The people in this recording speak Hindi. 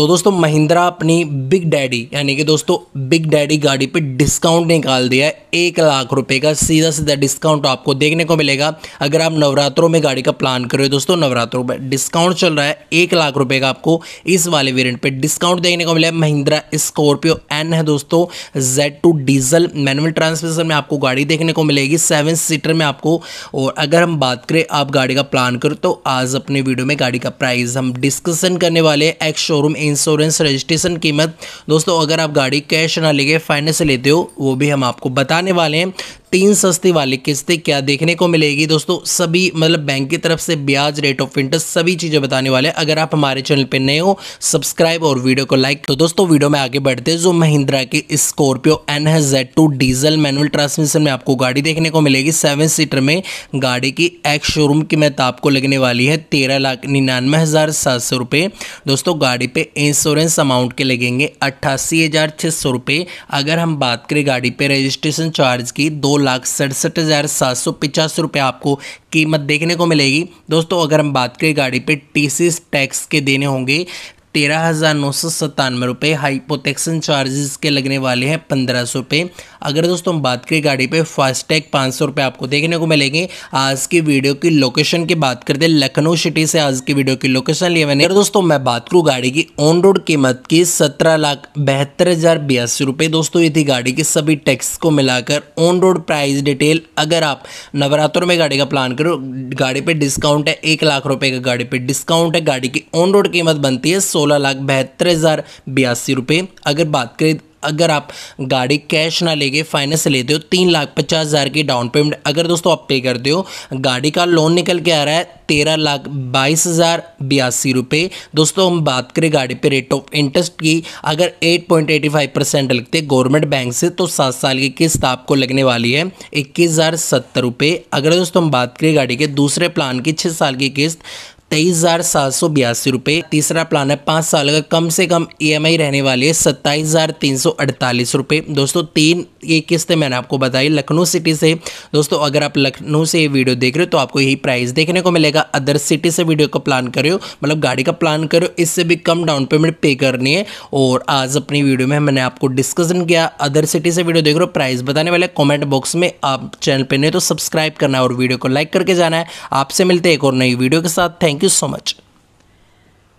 तो दोस्तों महिंद्रा अपनी बिग डैडी यानी कि दोस्तों बिग डैडी गाड़ी पे डिस्काउंट निकाल दिया है एक लाख रुपए का सीधा सीधा डिस्काउंट आपको देखने को मिलेगा अगर आप नवरात्रों में गाड़ी का प्लान कर रहे हो दोस्तों नवरात्रों में डिस्काउंट चल रहा है एक लाख रुपए का आपको इस वाले वेरियंट पर डिस्काउंट देखने को मिला महिंद्रा स्कॉर्पियो एन है दोस्तों Z two diesel manual transmission में आपको गाड़ी देखने को मिलेगी सेवन सीटर में आपको और अगर हम बात करें आप गाड़ी का प्लान करो तो आज अपने वीडियो में गाड़ी का प्राइस हम डिस्कशन करने वाले एक्स शोरूम इंश्योरेंस रजिस्ट्रेशन कीमत दोस्तों अगर आप गाड़ी कैश ना लेके फाइनेंस लेते हो वो भी हम आपको बताने वाले हैं तीन सस्ती वाली किस्तें क्या देखने को मिलेगी दोस्तों सभी मतलब बैंक की तरफ से ब्याज रेट ऑफ इंटरेस्ट सभी चीज़ें बताने वाले अगर आप हमारे चैनल पर नए हो सब्सक्राइब और वीडियो को लाइक तो दोस्तों वीडियो में आगे बढ़ते हैं जो महिंद्रा की Scorpio N S Z two diesel manual transmission में आपको गाड़ी देखने को मिलेगी सेवन सीटर में गाड़ी की एक्स शोरूम की मैं तो आपको लगने वाली है तेरह लाख निन्यानवे हज़ार सात सौ रुपये दोस्तों गाड़ी पे इंश्योरेंस अमाउंट के लगेंगे अट्ठासी हज़ार छः सौ रुपये अगर हम बात करें गाड़ी पे रजिस्ट्रेशन चार्ज की दो लाख सड़सठ हज़ार सात सौ पचास रुपये आपको कीमत देखने को मिलेगी दोस्तों अगर हम बात करें गाड़ी पे टी टैक्स के देने होंगे तेरह हज़ार नौ सौ सत्तानवे रुपये प्रोटेक्शन चार्जेस के लगने वाले हैं पंद्रह सौ रुपये अगर दोस्तों हम बात करें गाड़ी पे फास्टैग पाँच सौ रुपये आपको देखने को मिलेंगे आज की वीडियो की लोकेशन की बात करते हैं लखनऊ सिटी से आज की वीडियो की लोकेशन लिए मैंने दोस्तों मैं बात करूँ गाड़ी की ऑन रोड कीमत की सत्रह लाख बहत्तर हज़ार बयासी रुपये दोस्तों ये थी गाड़ी की सभी टैक्स को मिलाकर ऑन रोड प्राइस डिटेल अगर आप नवरात्रों में गाड़ी का प्लान करो गाड़ी पर डिस्काउंट है एक लाख रुपये का गाड़ी पर डिस्काउंट है गाड़ी की ऑन रोड कीमत बनती है सोलह लाख बहत्तर हज़ार बयासी रुपये अगर बात करें अगर आप गाड़ी कैश ना लेके फाइनेंस लेते हो तीन लाख पचास हज़ार की डाउन पेमेंट अगर दोस्तों आप पे करते हो गाड़ी का लोन निकल के आ रहा है तेरह लाख बाईस हज़ार बयासी रुपये दोस्तों हम बात करें गाड़ी पे रेट ऑफ इंटरेस्ट की अगर eight point eighty five percent लगते गवर्नमेंट बैंक से तो सात साल की किस्त आपको लगने वाली है इक्कीस हज़ार सत्तर रुपये अगर दोस्तों हम बात करें गाड़ी के दूसरे प्लान की छः साल की किस्त तेईस हज़ार सात सौ बयासी रुपये तीसरा प्लान है पाँच साल का कम से कम ई e रहने वाली है सत्ताईस हज़ार तीन सौ अड़तालीस रुपये दोस्तों तीन ये किस्तें मैंने आपको बताई लखनऊ सिटी से दोस्तों अगर आप लखनऊ से ये वीडियो देख रहे हो तो आपको यही प्राइस देखने को मिलेगा अदर सिटी से वीडियो का प्लान करो मतलब गाड़ी का प्लान करो इससे भी कम डाउन पेमेंट पे करनी है और आज अपनी वीडियो में मैंने आपको डिस्कशन किया अदर सिटी से वीडियो देख रहे हो प्राइस बताने वाले कॉमेंट बॉक्स में आप चैनल पर नहीं तो सब्सक्राइब करना है और वीडियो को लाइक करके जाना है आपसे मिलते एक और नई वीडियो के साथ thank Thank you so much.